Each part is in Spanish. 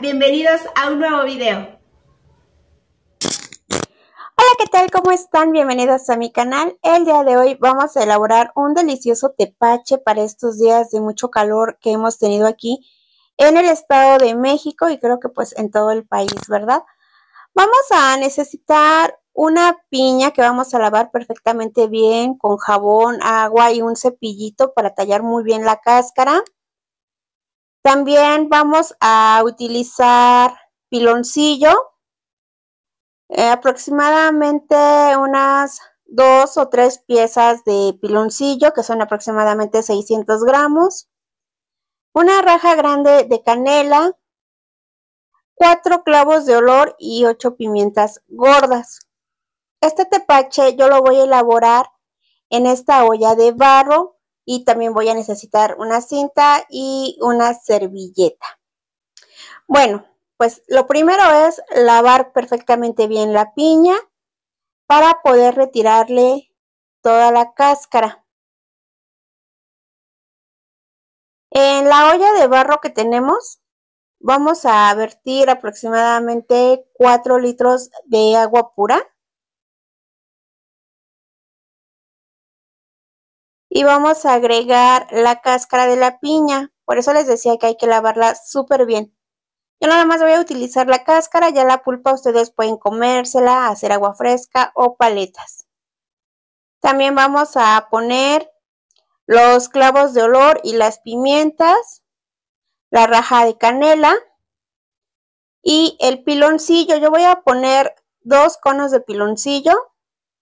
bienvenidos a un nuevo video. Hola, ¿qué tal? ¿Cómo están? Bienvenidos a mi canal. El día de hoy vamos a elaborar un delicioso tepache para estos días de mucho calor que hemos tenido aquí en el Estado de México y creo que pues en todo el país, ¿verdad? Vamos a necesitar una piña que vamos a lavar perfectamente bien con jabón, agua y un cepillito para tallar muy bien la cáscara. También vamos a utilizar piloncillo, eh, aproximadamente unas dos o tres piezas de piloncillo, que son aproximadamente 600 gramos, una raja grande de canela, cuatro clavos de olor y ocho pimientas gordas. Este tepache yo lo voy a elaborar en esta olla de barro y también voy a necesitar una cinta y una servilleta. Bueno, pues lo primero es lavar perfectamente bien la piña para poder retirarle toda la cáscara. En la olla de barro que tenemos vamos a vertir aproximadamente 4 litros de agua pura. y vamos a agregar la cáscara de la piña. Por eso les decía que hay que lavarla súper bien. Yo nada más voy a utilizar la cáscara, ya la pulpa ustedes pueden comérsela, hacer agua fresca o paletas. También vamos a poner los clavos de olor y las pimientas, la raja de canela y el piloncillo. Yo voy a poner dos conos de piloncillo.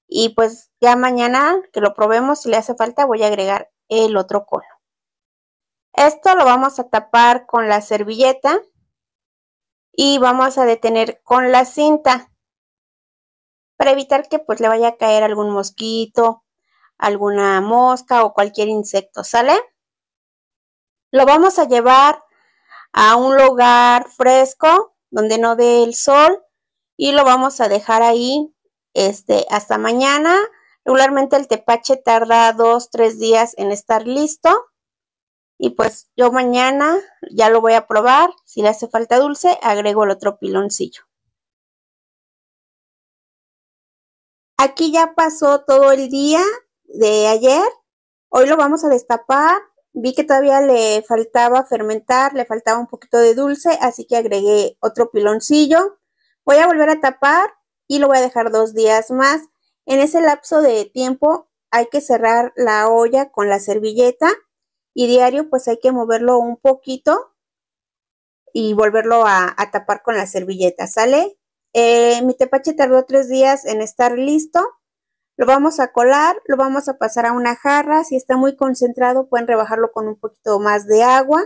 Y pues ya mañana que lo probemos, si le hace falta, voy a agregar el otro color. Esto lo vamos a tapar con la servilleta y vamos a detener con la cinta para evitar que pues le vaya a caer algún mosquito, alguna mosca o cualquier insecto, ¿sale? Lo vamos a llevar a un lugar fresco donde no dé el sol y lo vamos a dejar ahí este, hasta mañana. Regularmente el tepache tarda dos, tres días en estar listo. Y pues yo mañana ya lo voy a probar. Si le hace falta dulce, agrego el otro piloncillo. Aquí ya pasó todo el día de ayer. Hoy lo vamos a destapar. Vi que todavía le faltaba fermentar, le faltaba un poquito de dulce, así que agregué otro piloncillo. Voy a volver a tapar y lo voy a dejar dos días más. En ese lapso de tiempo hay que cerrar la olla con la servilleta y diario pues hay que moverlo un poquito y volverlo a, tapar con la servilleta, ¿sale? Eh, mi tepache tardó tres días en estar listo. Lo vamos a colar, lo vamos a pasar a una jarra. Si está muy concentrado, pueden rebajarlo con un poquito más de agua.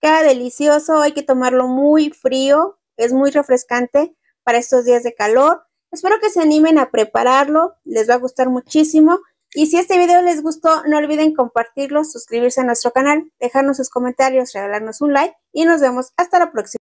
Queda delicioso, hay que tomarlo muy frío, es muy refrescante para estos días de calor. Espero que se animen a prepararlo, les va a gustar muchísimo. Y si este video les gustó, no olviden compartirlo, suscribirse a nuestro canal, dejarnos sus comentarios, regalarnos un like y nos vemos hasta la próxima.